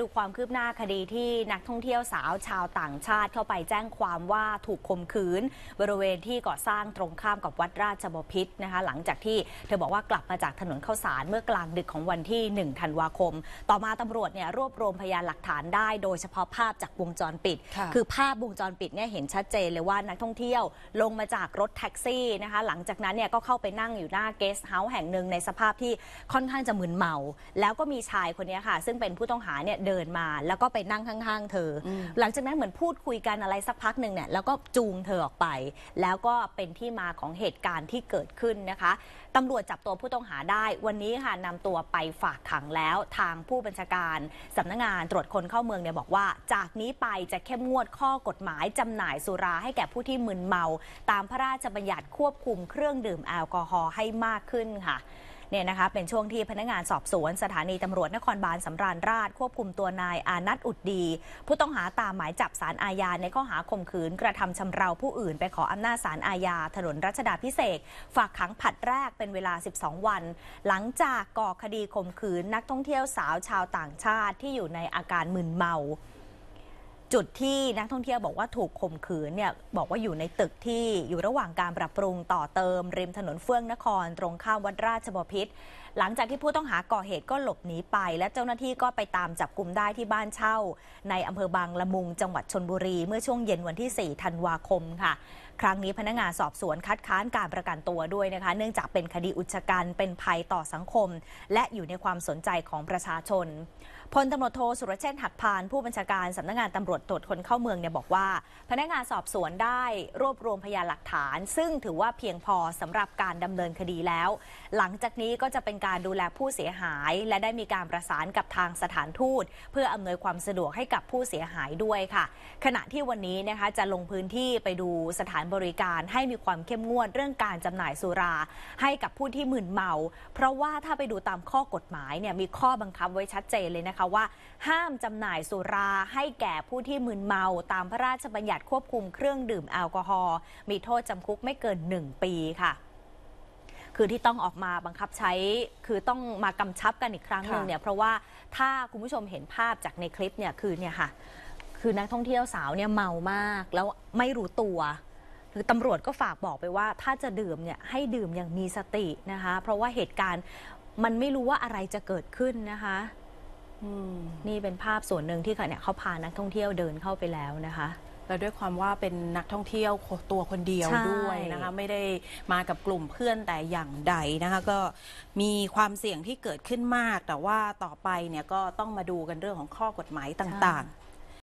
ดูความคืบหน้าคดีที่นักท่องเที่ยวสาวชาวต่างชาติเข้าไปแจ้งความว่าถูกข่มขืน บริเวณที่ก่อสร้างตรงข้ามกับวัดราชบพิษนะคะ หลังจากที่เธอบอกว่ากลับมาจากถนนเข้าสารเมื่อกลางดึกของวันที่ 1ธันวาคม ต่อมาตำรวจเนี่ยรวบรวมพยานหลักฐานได้ โดยเฉพาะภาพจากวงจรปิด คือภาพวงจรปิดเนี่ยเห็นชัดเจนเลยว่านักท่องเที่ยวลงมาจากรถแท็กซี่นะคะหลังจากนั้นเนี่ยก็เข้าไปนั่งอยู่หน้าเกสต์เฮาส์แห่งหนึ่งในสภาพที่ค่อนข้างจะมึนเมา แล้วก็มีชายคนนี้ค่ะ ซึ่งเป็นผู้ต้องหาเนี่ยเดินมาแล้วก็ไปนั่งข้าง ๆ เธออหลังจากนั้นเหมือนพูดคุยกันอะไรสักพักหนึ่งเนี่ย แล้วก็จูงเธอออกไป แล้วก็เป็นที่มาของเหตุการณ์ที่เกิดขึ้นนะคะตำรวจจับตัวผู้ต้องหาได้ วันนี้ค่ะนำตัวไปฝากขังแล้วทางผู้บัญชาการสำนักงงานตรวจคนเข้าเมืองเนี่ยบอกว่า จากนี้ไปจะเข้มงวดข้อกฎหมายจำหน่ายสุราให้แก่ผู้ที่มึนเมา ตามพระราชบัญญัติควบคุมเครื่องดื่มแอลกอฮอล์ให้มากขึ้นค่ะเนี่ยนะคะเป็นช่วงที่พนักงานสอบสวนสถานีตำรวจนครบาลสำราญราชควบคุมตัวนายอานัทอุดดี ผู้ต้องหาตามหมายจับสารอาญาในข้อหาข่มขืน กระทำชำเราผู้อื่นไปขออำนาจสารอาญา ถนนรัชดาพิเศษฝากขังผัดแรกเป็นเวลา 12 วัน หลังจากก่อคดีข่มขืนนักท่องเที่ยวสาวชาวต่างชาติที่อยู่ในอาการมึนเมาจุดที่นักท่องเที่ยวบอกว่าถูกข่มขืนเนี่ยบอกว่าอยู่ในตึกที่อยู่ระหว่างการปรับปรุงต่อเติมริมถนนเฟื่องนครตรงข้ามวัดราชบพิษหลังจากที่ผู้ต้องหาก่อเหตุก็หลบหนีไป และเจ้าหน้าที่ก็ไปตามจับกลุ่มได้ที่บ้านเช่าในอำเภอบางละมุง จังหวัดชนบุรีเมื่อช่วงเย็นวันที่4ธันวาคมค่ะครั้งนี้พนักงานสอบสวนคัดค้านการประกันตัวด้วยนะคะเนื่องจากเป็นคดีอุจการเป็นภัยต่อสังคม และอยู่ในความสนใจของประชาชนพลตำรวจโทสุรเชษฐ์หักพานผู้บัญชาการสำนักงานตำรวจตรวจคนเข้าเมืองเนี่ยบอกว่า พนักงานสอบสวนได้รวบรวมพยานหลักฐาน ซึ่งถือว่าเพียงพอสำหรับการดำเนินคดีแล้ว หลังจากนี้ก็จะเป็นการดูแลผู้เสียหาย และได้มีการประสานกับทางสถานทูต เพื่ออำนวยความสะดวกให้กับผู้เสียหายด้วยค่ะ ขณะที่วันนี้นะคะจะลงพื้นที่ไปดูสถานบริการให้มีความเข้มงวดเรื่องการจำหน่ายสุราให้กับผู้ที่มึนเมา เพราะว่าถ้าไปดูตามข้อกฎหมายเนี่ยมีข้อบังคับไว้ชัดเจนเลยนะคะ ว่าห้ามจำหน่ายสุราให้แก่ผู้ที่มึนเมาตามพระราชบัญญัติควบคุม เครื่องดื่มแอลกอฮอล์มีโทษจำคุกไม่เกิน 1 ปีค่ะ คือที่ต้องออกมาบังคับใช้คือต้องมากำชับกันอีกครั้งหนึ่งเนี่ยเพราะว่าถ้าคุณผู้ชมเห็นภาพจากในคลิปเนี่ยคือเนี่ยค่ะคือนักท่องเที่ยวสาวเนี่ยเมามากแล้วไม่รู้ตัวือตำรวจก็ฝากบอกไปว่าถ้าจะดื่มเนี่ยให้ดื่มอย่างมีสตินะคะเพราะว่าเหตุการณ์มันไม่รู้ว่าอะไรจะเกิดขึ้นนะคะนี่เป็นภาพส่วนหนึ่งที่เนี่ยเขาพานักท่องเที่ยวเดินเข้าไปแล้วนะคะแล้วด้วยความว่าเป็นนักท่องเที่ยวตัวคนเดียวด้วยนะคะไม่ได้มากับกลุ่มเพื่อนแต่อย่างใดนะคะก็มีความเสี่ยงที่เกิดขึ้นมาก แต่ว่าต่อไปเนี่ยก็ต้องมาดูกันเรื่องของข้อกฎหมายต่างๆ